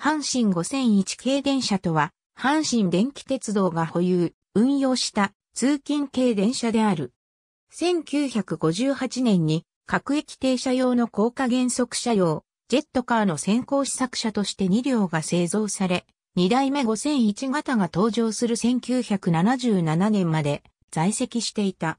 阪神5001系電車とは、阪神電気鉄道が保有、運用した通勤系電車である。1958年に各駅停車用の高架減速車両、ジェットカーの先行試作車として2両が製造され、2代目5001型が登場する1977年まで在籍していた。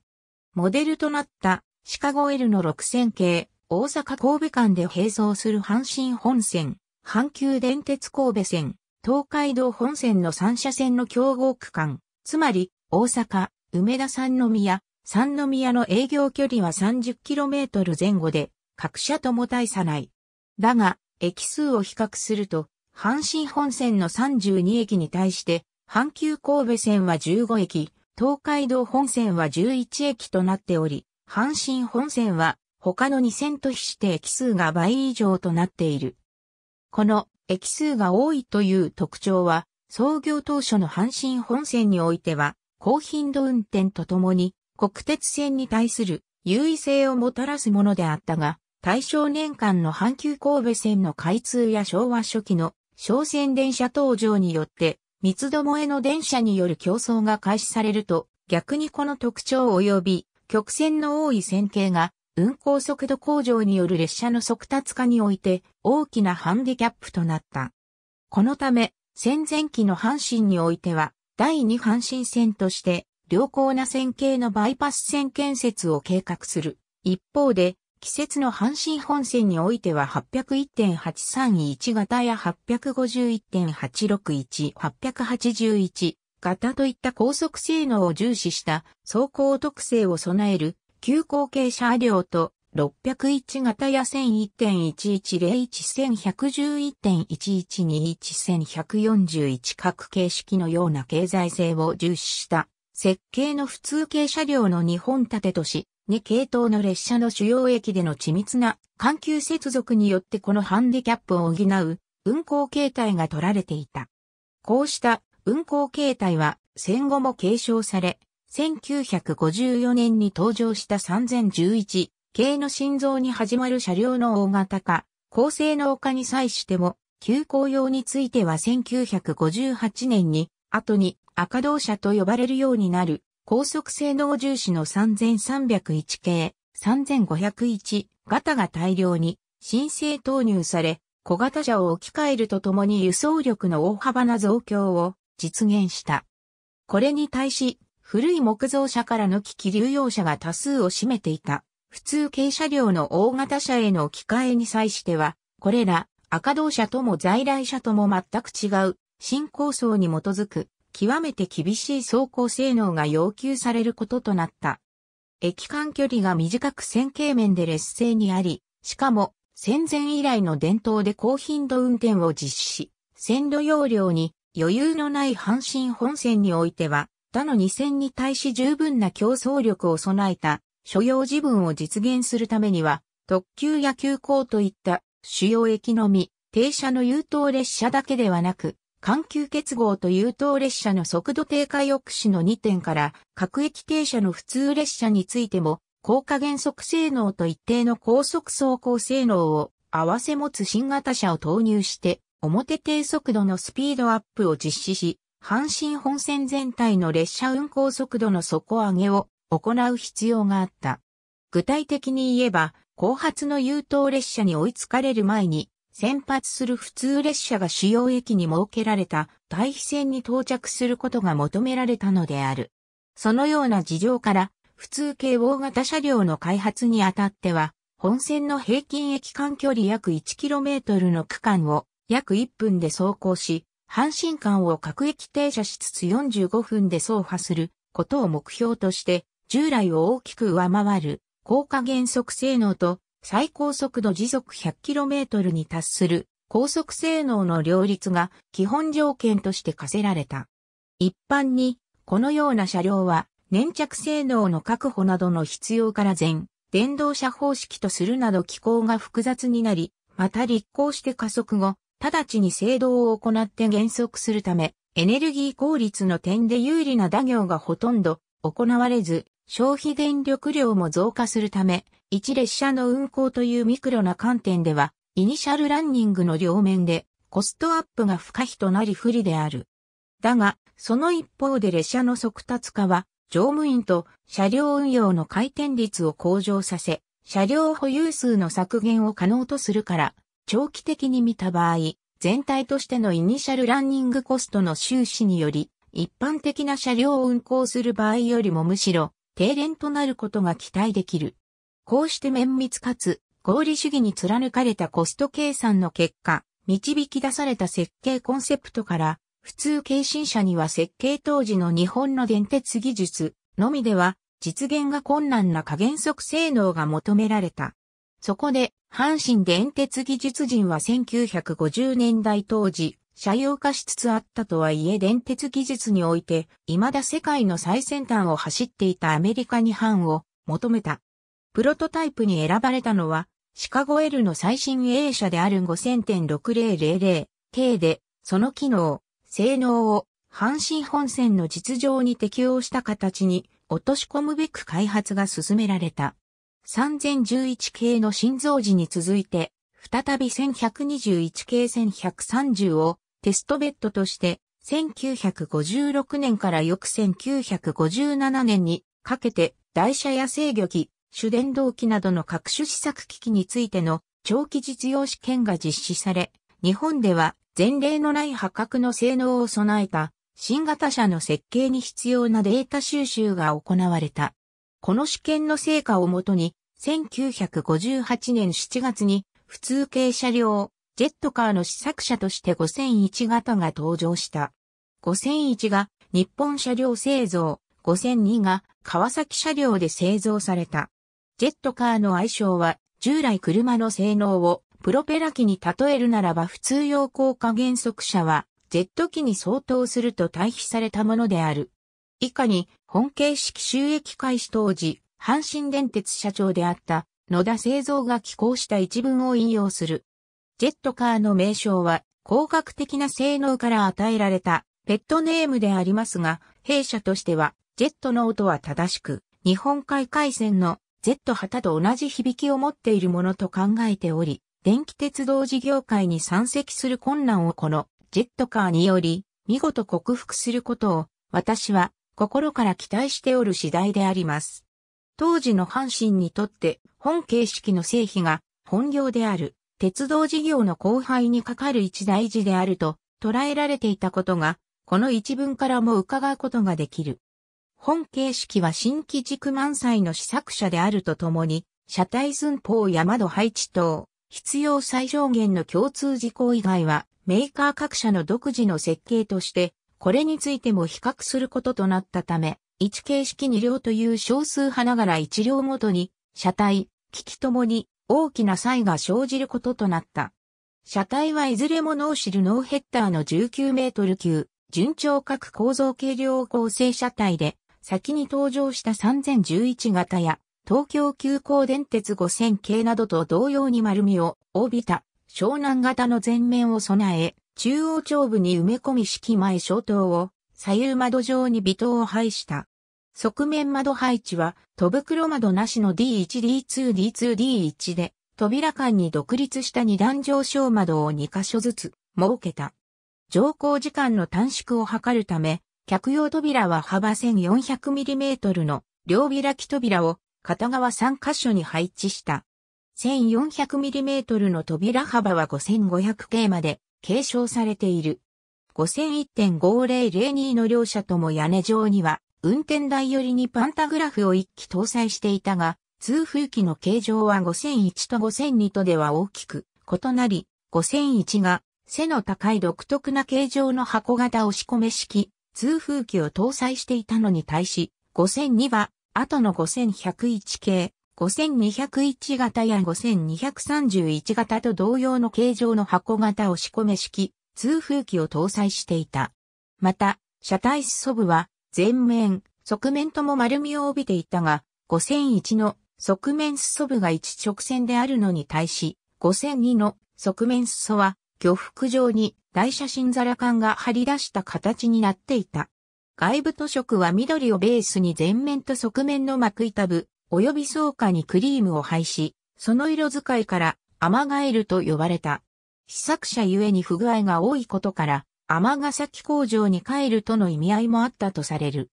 モデルとなったシカゴ L の6000系、大阪神戸間で並走する阪神本線、阪急電鉄神戸線、東海道本線の3車線の競合区間、つまり、大阪、梅田三宮、三宮の営業距離は 30km 前後で、各社とも大差ない。だが、駅数を比較すると、阪神本線の32駅に対して、阪急神戸線は15駅、東海道本線は11駅となっており、阪神本線は他の2線と比して駅数が倍以上となっている。この駅数が多いという特徴は、創業当初の阪神本線においては、高頻度運転とともに、国鉄線に対する優位性をもたらすものであったが、大正年間の阪急神戸線の開通や昭和初期の商船電車登場によって、三つどもえの電車による競争が開始されると、逆にこの特徴及び曲線の多い線形が運行速度向上による列車の速達化において大きなハンディキャップとなった。このため、戦前期の阪神においては、第二阪神線として、良好な線形のバイパス線建設を計画する。一方で、季節の阪神本線においては801.831型や851.861、881型といった高速性能を重視した走行特性を備える急行系車両と601型や1001.1101,1111.1121,1141各形式のような経済性を重視した設計の普通系車両の2本立てとし、2系統の列車の主要駅での緻密な環球接続によってこのハンディキャップを補う運行形態が取られていた。こうした運行形態は戦後も継承され、1954年に登場した3011系の心臓に始まる車両の大型化、高性能化に際しても、急行用については1958年に、後に赤道車と呼ばれるようになる、高速性能重視の3301系、3501型が大量に申請投入され、小型車を置き換えるとともに輸送力の大幅な増強を実現した。これに対し古い木造車からの機器流用車が多数を占めていた。普通軽車両の大型車への置き換えに際しては、これら赤道車とも在来車とも全く違う新構想に基づく極めて厳しい走行性能が要求されることとなった。駅間距離が短く線形面で劣勢にあり、しかも戦前以来の伝統で高頻度運転を実施し、線路容量に余裕のない阪神本線においては他の2戦に対し十分な競争力を備えた所要自分を実現するためには、特急や急行といった主要駅のみ、停車の優等列車だけではなく、環球結合と優等列車の速度低下抑止の2点から各駅停車の普通列車についても高加減速性能と一定の高速走行性能を合わせ持つ新型車を投入して表低速度のスピードアップを実施し阪神本線全体の列車運行速度の底上げを行う必要があった。具体的に言えば、後発の優等列車に追いつかれる前に、先発する普通列車が主要駅に設けられた対比線に到着することが求められたのである。そのような事情から、普通系大型車両の開発にあたっては、本線の平均駅間距離約 1km の区間を約1分で走行し、阪神間を各駅停車しつつ45分で走破することを目標として、従来を大きく上回る高加減速性能と最高速度時速 100km に達する高速性能の両立が基本条件として課せられた。一般に、このような車両は粘着性能の確保などの必要から全電動車方式とするなど機構が複雑になり、また立候して加速後、直ちに制動を行って減速するため、エネルギー効率の点で有利な打業がほとんど行われず、消費電力量も増加するため、一列車の運行というミクロな観点では、イニシャルランニングの両面でコストアップが不可避となり不利である。だが、その一方で列車の速達化は、乗務員と車両運用の回転率を向上させ、車両保有数の削減を可能とするから、長期的に見た場合、全体としてのイニシャルランニングコストの収支により、一般的な車両を運行する場合よりもむしろ、低廉となることが期待できる。こうして綿密かつ合理主義に貫かれたコスト計算の結果、導き出された設計コンセプトから、普通軽心車には設計当時の日本の電鉄技術のみでは実現が困難な加減速性能が求められた。そこで、阪神電鉄技術人は1950年代当時、社用化しつつあったとはいえ電鉄技術において、未だ世界の最先端を走っていたアメリカに版を求めた。プロトタイプに選ばれたのは、シカゴ L の最新 A 車である 5000.6000K で、その機能、性能を阪神本線の実情に適応した形に落とし込むべく開発が進められた。3011系の心臓時に続いて、再び1121系1130をテストベッドとして、1956年から翌1957年にかけて、台車や制御機、主電動機などの各種試作機器についての長期実用試験が実施され、日本では前例のない破格の性能を備えた新型車の設計に必要なデータ収集が行われた。この試験の成果をもとに1958年7月に普通系車両、ジェットカーの試作車として5001型が登場した。5001が日本車両製造、5002が川崎車両で製造された。ジェットカーの愛称は従来車の性能をプロペラ機に例えるならば普通用高架減速車はジェット機に相当すると対比されたものである。以下に本形式収益開始当時、阪神電鉄社長であった野田製造が寄稿した一文を引用する。ジェットカーの名称は、工学的な性能から与えられたペットネームでありますが、弊社としては、ジェットの音は正しく、日本海海戦の Z 旗と同じ響きを持っているものと考えており、電気鉄道事業界に山積する困難をこのジェットカーにより見事克服することを私は心から期待しておる次第であります。当時の阪神にとって本形式の成否が本業である鉄道事業の後輩にかかる一大事であると捉えられていたことが、この一文からも伺うことができる。本形式は新規軸満載の試作者であるとともに、車体寸法や窓配置等、必要最上限の共通事項以外は、メーカー各社の独自の設計として、これについても比較することとなったため、1形式2両という少数派ながら1両ごとに、車体、機器ともに大きな差異が生じることとなった。車体はいずれもノーシルノーヘッダーの19メートル級、順調各構造軽量構成車体で、先に登場した3011型や、東京急行電鉄5000系などと同様に丸みを帯びた湘南型の前面を備え、中央長部に埋め込み式前小灯を左右窓上に微灯を配した側面窓配置は、戸袋窓なしの D1D2D2D1 で、扉間に独立した二段上昇窓を2箇所ずつ設けた。乗降時間の短縮を図るため、客用扉は幅 1400mm の両開き扉を片側3箇所に配置した。1400mm の扉幅は 5500K まで継承されている。5001.5002の両者とも屋根上には運転台寄りにパンタグラフを1機搭載していたが、通風機の形状は5001と5002とでは大きく異なり、5001が背の高い独特な形状の箱型押し込め式、通風機を搭載していたのに対し、5002は後の5101系、5201型や5231型と同様の形状の箱型押し込め式、通風機を搭載していた。また、車体裾部は前面、側面とも丸みを帯びていたが、5001の側面裾部が一直線であるのに対し、5002の側面裾は、漁服状に大写真皿管が張り出した形になっていた。外部塗色は緑をベースに前面と側面の膜板部、及び草下にクリームを配し、その色使いからアマガエルと呼ばれた。試作者ゆえに不具合が多いことから、尼崎工場に帰るとの意味合いもあったとされる。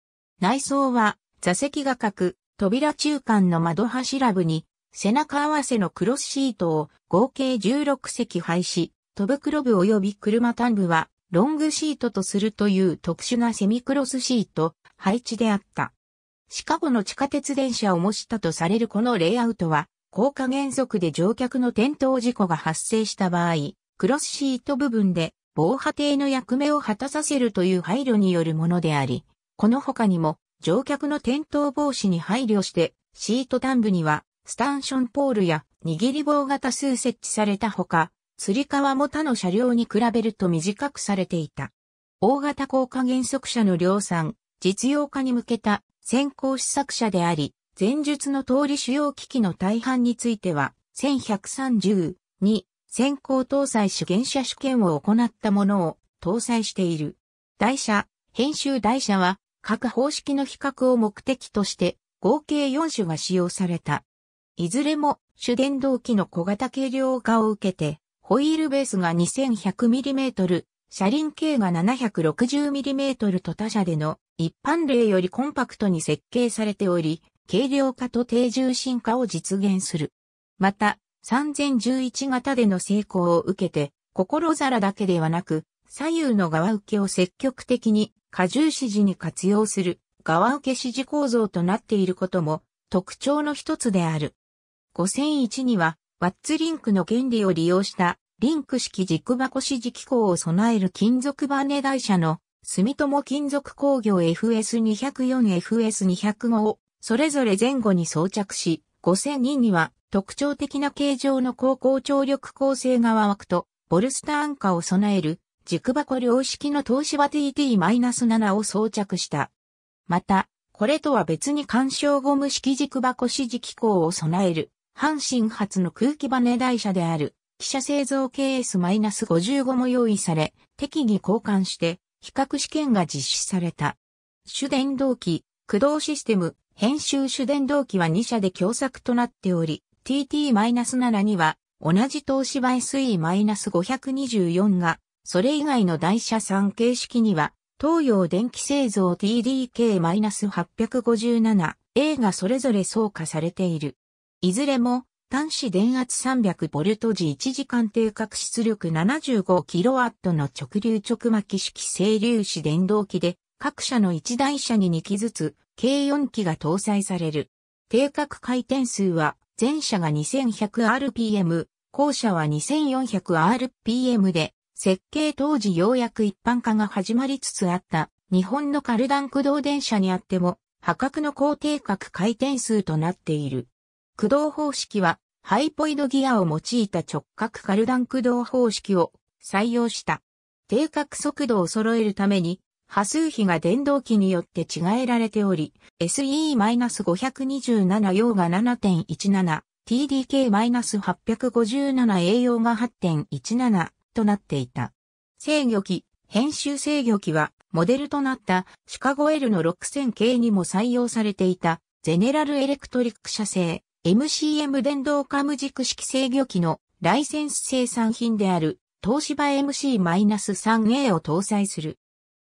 内装は座席が角、扉中間の窓柱部に背中合わせのクロスシートを合計16席配し、戸袋部及び車端部はロングシートとするという特殊なセミクロスシート配置であった。シカゴの地下鉄電車を模したとされるこのレイアウトは、高架原則で乗客の転倒事故が発生した場合、クロスシート部分で防波堤の役目を果たさせるという配慮によるものであり、この他にも乗客の転倒防止に配慮してシート端部にはスタンションポールや握り棒が多数設置されたほか、釣り革も他の車両に比べると短くされていた。大型高架減速車の量産、実用化に向けた先行試作車であり、前述の通り主要機器の大半については、1130、2、先行搭載主原車試験を行ったものを搭載している。台車、編集台車は各方式の比較を目的として合計4種が使用された。いずれも主電動機の小型軽量化を受けて、ホイールベースが 2100mm、車輪径が 760mm と他社での一般例よりコンパクトに設計されており、軽量化と低重心化を実現する。また、3011型での成功を受けて、心皿だけではなく、左右の側受けを積極的に荷重支持に活用する側受け支持構造となっていることも特徴の一つである。5001には、ワッツリンクの原理を利用したリンク式軸箱支持機構を備える金属バネ台車の住友金属工業 FS204FS205 をそれぞれ前後に装着し、5002には特徴的な形状の高校張力構成側枠とボルスターン化を備える軸箱量式の東芝 TT-7 を装着した。また、これとは別に干渉ゴム式軸箱指示機構を備える阪神発の空気バネ台車である汽車製造 KS-55 も用意され、適宜交換して比較試験が実施された。主電動機、駆動システム、編集主電動機は2社で共作となっており、TT-7 には同じ東芝 SE-524 が、それ以外の台車3形式には、東洋電気製造 TDK-857A がそれぞれ総加されている。いずれも、端子電圧 300V 時1時間定格出力 75kW の直流直巻式整流子電動機で、各社の1台車に2機ずつ、計4機が搭載される。定格回転数は、前者が 2100rpm、後者は 2400rpm で、設計当時ようやく一般化が始まりつつあった日本のカルダン駆動電車にあっても破格の高定格回転数となっている。駆動方式はハイポイドギアを用いた直角カルダン駆動方式を採用した。定格速度を揃えるために波数比が電動機によって違えられており、SE-527 用が 7.17TDK-857 栄養が8.17となっていた。制御機、編集制御機は、モデルとなったシカゴ L の6000系にも採用されていた、ゼネラルエレクトリック社製、MCM 電動カム軸式制御機のライセンス生産品である、東芝 MC-3A を搭載する。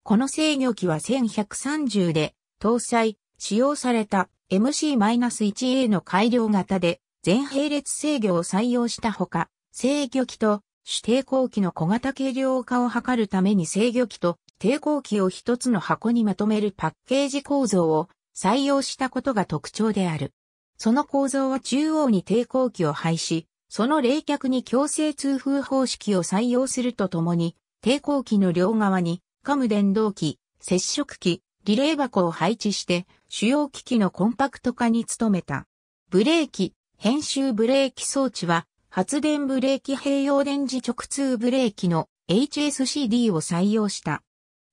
この制御機は1130で搭載、使用された MC-1A の改良型で全並列制御を採用したほか、制御機と主抵抗機の小型軽量化を図るために制御機と抵抗機を一つの箱にまとめるパッケージ構造を採用したことが特徴である。その構造は中央に抵抗機を配し、その冷却に強制通風方式を採用するとともに、抵抗機の両側にカム電動機、接触機、リレー箱を配置して、主要機器のコンパクト化に努めた。ブレーキ、編集ブレーキ装置は、発電ブレーキ併用電磁直通ブレーキの HSCD を採用した。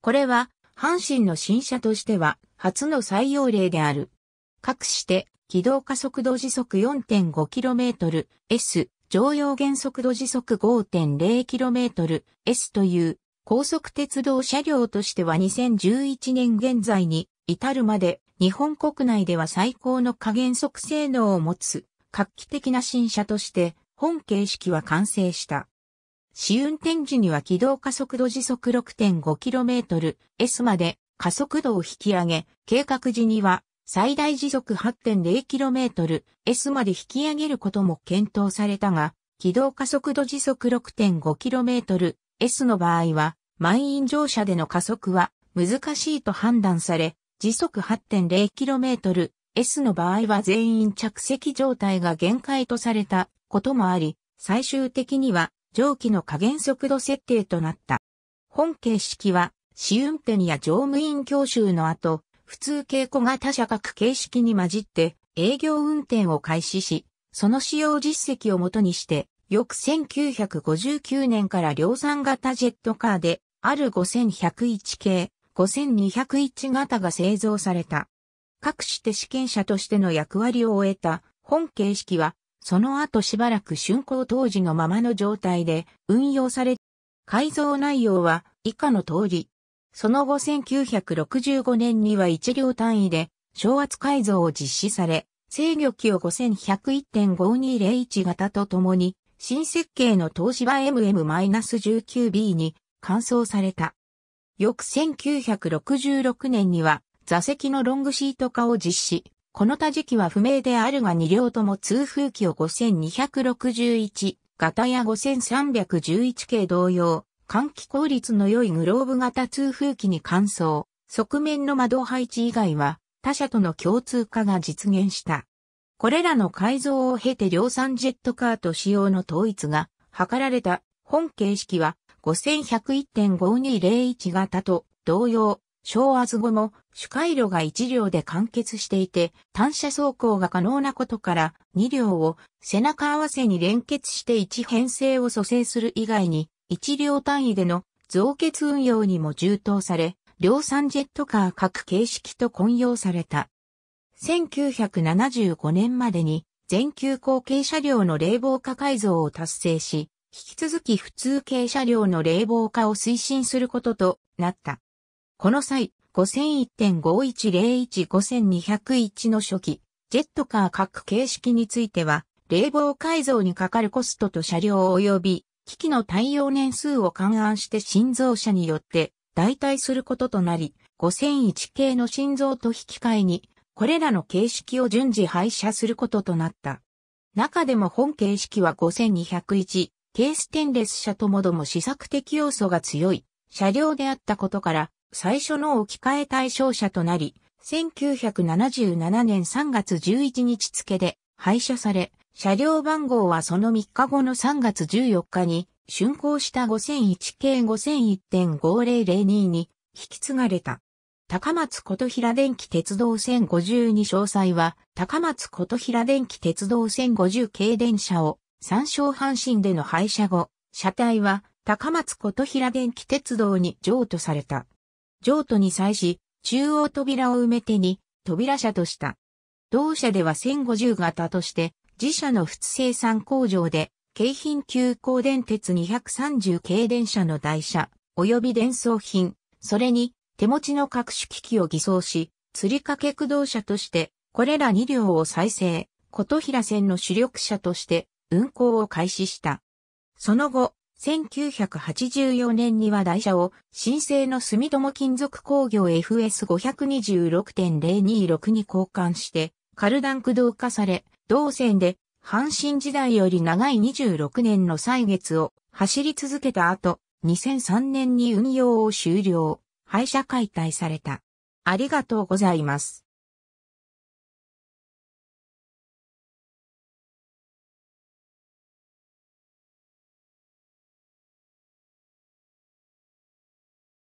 これは、阪神の新車としては、初の採用例である。かくして、軌道加速度時速 4.5km、S、常用減速度時速 5.0km、S という高速鉄道車両としては2011年現在に至るまで日本国内では最高の加減速性能を持つ画期的な新車として本形式は完成した。試運転時には軌道加速度時速 6.5km/s まで加速度を引き上げ、計画時には最大時速 8.0km/s まで引き上げることも検討されたが、軌道加速度時速 6.5km S の場合は、満員乗車での加速は難しいと判断され、時速 8.0km、S の場合は全員着席状態が限界とされたこともあり、最終的には蒸気の加減速度設定となった。本形式は、試運転や乗務員教習の後、普通稽古型社各形式に混じって営業運転を開始し、その使用実績をもとにして翌1959年から量産型ジェットカーで、ある5101系、5201型が製造された。各して試験者としての役割を終えた本形式は、その後しばらく竣工当時のままの状態で運用され、改造内容は以下の通り。その後1965年には1両単位で昇圧改造を実施され、制御機を5101.5201型とともに新設計の東芝 MM-19B に換装された。翌1966年には座席のロングシート化を実施。この他時期は不明であるが2両とも通風機を5261型や5311系同様、換気効率の良いグローブ型通風機に換装。側面の窓配置以外は他社との共通化が実現した。これらの改造を経て量産ジェットカーと使用の統一が図られた本形式は5101.5201型と同様、昭和図後も主回路が1両で完結していて、単車走行が可能なことから2両を背中合わせに連結して1編成を蘇生する以外に、1両単位での増結運用にも充当され、量産ジェットカー各形式と混用された。1975年までに全球後継車両の冷房化改造を達成し、引き続き普通系車両の冷房化を推進することとなった。この際、5001.5101-5201の初期、ジェットカー各形式については、冷房改造にかかるコストと車両及び、機器の耐用年数を勘案して心臓車によって代替することとなり、5001系の心臓と引き換えに、これらの形式を順次廃車することとなった。中でも本形式は5201、ーステンレス車ともども試作的要素が強い車両であったことから、最初の置き換え対象車となり、1977年3月11日付で廃車され、車両番号はその3日後の3月14日に、竣工した5001系5 0 0 1 5 0 0 2に引き継がれた。高松琴平電気鉄道線50に詳細は、高松琴平電気鉄道線50系電車を、三省阪神での廃車後、車体は、高松琴平電気鉄道に譲渡された。譲渡に際し、中央扉を埋めてに、扉車とした。同社では1050型として、自社の仏生産工場で、京浜急行電鉄230系電車の台車、及び電送品、それに手持ちの各種機器を偽装し、釣り掛け駆動車として、これら2両を再生、琴平線の主力車として運行を開始した。その後、1984年には台車を新生の住友金属工業 FS526.026 に交換して、カルダン駆動化され、同線で阪神時代より長い26年の歳月を走り続けた後、2003年に運用を終了。廃車解体された。ありがとうございます。